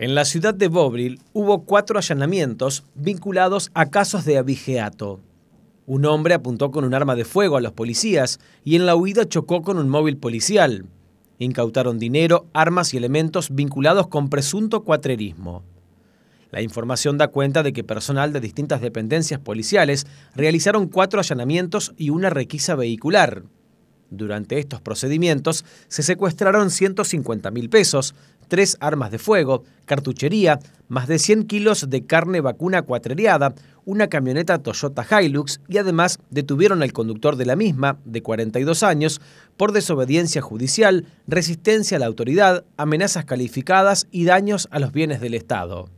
En la ciudad de Bobril hubo cuatro allanamientos vinculados a casos de abigeato. Un hombre apuntó con un arma de fuego a los policías y en la huida chocó con un móvil policial. Incautaron dinero, armas y elementos vinculados con presunto cuatrerismo. La información da cuenta de que personal de distintas dependencias policiales realizaron cuatro allanamientos y una requisa vehicular. Durante estos procedimientos se secuestraron 150 mil pesos, tres armas de fuego, cartuchería, más de 100 kilos de carne vacuna cuatrereada, una camioneta Toyota Hilux y además detuvieron al conductor de la misma, de 42 años, por desobediencia judicial, resistencia a la autoridad, amenazas calificadas y daños a los bienes del Estado.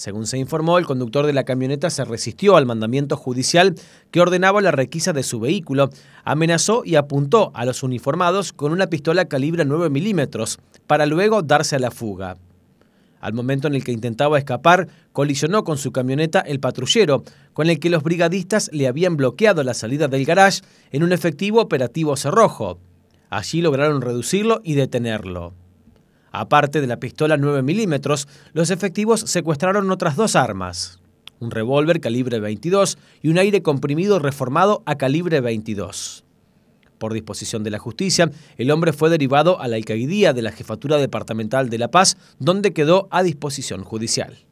Según se informó, el conductor de la camioneta se resistió al mandamiento judicial que ordenaba la requisa de su vehículo, amenazó y apuntó a los uniformados con una pistola calibre 9 milímetros, para luego darse a la fuga. Al momento en el que intentaba escapar, colisionó con su camioneta el patrullero, con el que los brigadistas le habían bloqueado la salida del garage en un efectivo operativo cerrojo. Allí lograron reducirlo y detenerlo. Aparte de la pistola 9 milímetros, los efectivos secuestraron otras dos armas, un revólver calibre 22 y un aire comprimido reformado a calibre 22. Por disposición de la justicia, el hombre fue derivado a la alcaidía de la Jefatura Departamental de La Paz, donde quedó a disposición judicial.